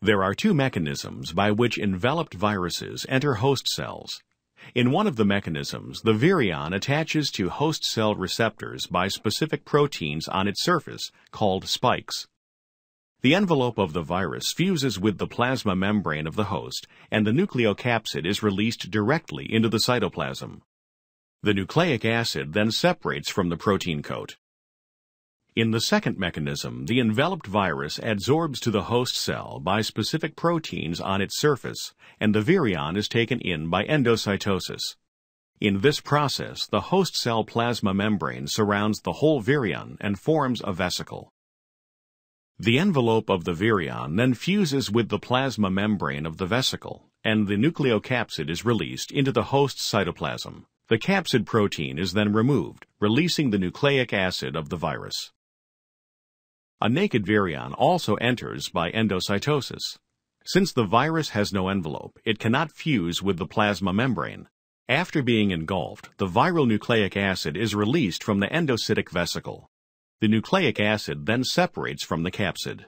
There are two mechanisms by which enveloped viruses enter host cells. In one of the mechanisms, the virion attaches to host cell receptors by specific proteins on its surface called spikes. The envelope of the virus fuses with the plasma membrane of the host, and the nucleocapsid is released directly into the cytoplasm. The nucleic acid then separates from the protein coat. In the second mechanism, the enveloped virus adsorbs to the host cell by specific proteins on its surface, and the virion is taken in by endocytosis. In this process, the host cell plasma membrane surrounds the whole virion and forms a vesicle. The envelope of the virion then fuses with the plasma membrane of the vesicle, and the nucleocapsid is released into the host cytoplasm. The capsid protein is then removed, releasing the nucleic acid of the virus. A naked virion also enters by endocytosis. Since the virus has no envelope, it cannot fuse with the plasma membrane. After being engulfed, the viral nucleic acid is released from the endocytic vesicle. The nucleic acid then separates from the capsid.